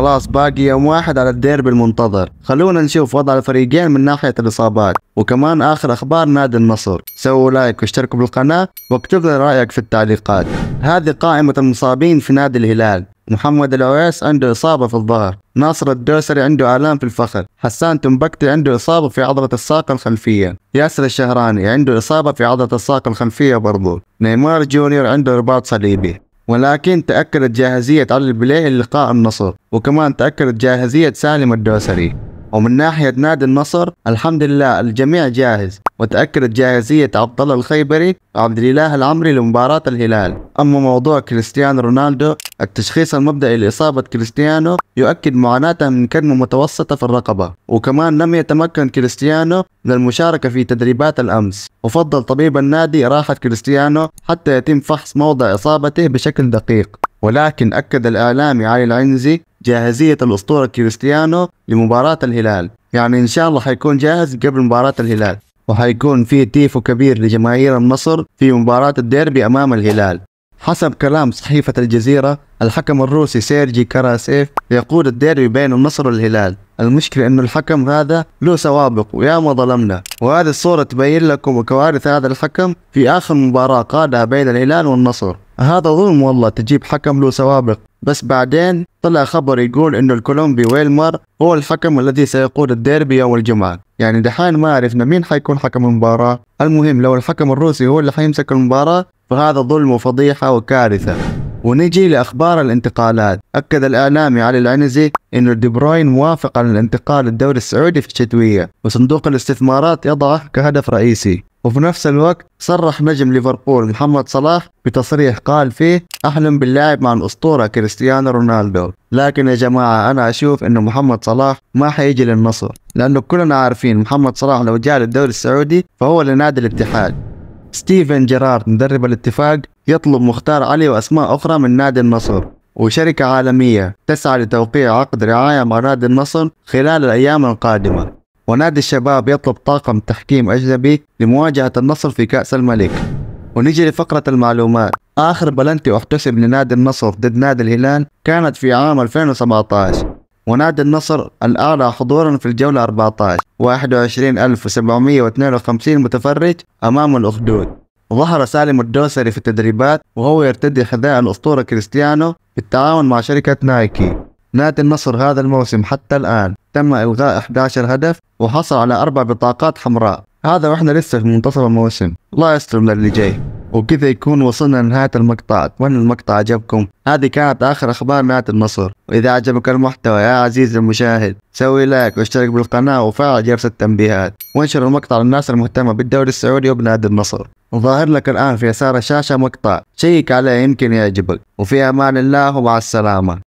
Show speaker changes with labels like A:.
A: خلاص باقي يوم واحد على الديربي المنتظر خلونا نشوف وضع الفريقين من ناحية الإصابات وكمان آخر أخبار نادي النصر سووا لايك واشتركوا بالقناة واكتب لي رأيك في التعليقات هذه قائمة المصابين في نادي الهلال محمد العويس عنده إصابة في الظهر ناصر الدوسري عنده آلام في الفخذ حسان تنبكتي عنده إصابة في عضلة الساق الخلفية ياسر الشهراني عنده إصابة في عضلة الساق الخلفية برضو نيمار جونيور عنده رباط صليبي ولكن تأكدت جاهزية علي البليهي للقاء النصر وكمان تأكدت جاهزية سالم الدوسري ومن ناحية نادي النصر الحمد لله الجميع جاهز وتأكدت جاهزية عبد الله الخيبري وعبد الإله العمري لمباراة الهلال أما موضوع كريستيانو رونالدو التشخيص المبدئي لإصابة كريستيانو يؤكد معاناته من كدمة متوسطة في الرقبة وكمان لم يتمكن كريستيانو من المشاركة في تدريبات الأمس وفضل طبيب النادي راحة كريستيانو حتى يتم فحص موضع إصابته بشكل دقيق ولكن أكد الإعلامي علي العنزي جاهزية الأسطورة كريستيانو لمباراة الهلال يعني إن شاء الله حيكون جاهز قبل مباراة الهلال وحيكون في تيفو كبير لجماهير النصر في مباراة الديربي أمام الهلال حسب كلام صحيفة الجزيرة الحكم الروسي سيرجي كراسيف يقود الديربي بين النصر والهلال المشكلة انه الحكم هذا له سوابق ويا ما ظلمنا وهذه الصورة تبين لكم كوارث هذا الحكم في اخر مباراة قادها بين الهلال والنصر هذا ظلم والله تجيب حكم له سوابق بس بعدين طلع خبر يقول انه الكولومبي ويلمر هو الحكم الذي سيقود الديربي يوم الجمعة يعني دحين ما عرفنا مين حيكون حكم المباراة المهم لو الحكم الروسي هو اللي حيمسك المباراة فهذا ظلم وفضيحة وكارثة ونجي لأخبار الانتقالات أكد الإعلامي علي العنزي أن دي بروين موافق على الانتقال للدوري السعودي في الشتوية وصندوق الاستثمارات يضعه كهدف رئيسي وفي نفس الوقت صرح نجم ليفربول محمد صلاح بتصريح قال فيه أحلم باللعب مع الأسطورة كريستيانو رونالدو لكن يا جماعة أنا أشوف أنه محمد صلاح ما حيجي للنصر لأنه كلنا عارفين محمد صلاح لو جاء للدوري السعودي فهو لنادي الاتحاد ستيفن جيرارد مدرب الاتفاق يطلب مختار علي وأسماء أخرى من نادي النصر وشركة عالمية تسعى لتوقيع عقد رعاية مع نادي النصر خلال الأيام القادمة ونادي الشباب يطلب طاقم تحكيم أجنبي لمواجهة النصر في كأس الملك ونجي لفقرة المعلومات آخر بلنتي احتسب لنادي النصر ضد نادي الهلال كانت في عام 2017 ونادى النصر الاعلى حضورا في الجولة 14 21752 متفرج أمام الأخدود ظهر سالم الدوسري في التدريبات وهو يرتدي حذاء الأسطورة كريستيانو بالتعاون مع شركة نايكي نادي النصر هذا الموسم حتى الآن تم إلغاء 11 هدف وحصل على أربع بطاقات حمراء هذا وإحنا لسه في منتصف الموسم الله يستر من اللي جاي وبكذا يكون وصلنا لنهاية المقطع أتمنى المقطع عجبكم هذه كانت آخر أخبار نهاية النصر وإذا عجبك المحتوى يا عزيزي المشاهد سوي لايك واشترك بالقناة وفعل جرس التنبيهات وانشر المقطع للناس المهتمة بالدوري السعودي وبنادي النصر وظاهر لك الآن في يسار الشاشة مقطع شيك عليه يمكن يعجبك وفي أمان الله ومع السلامة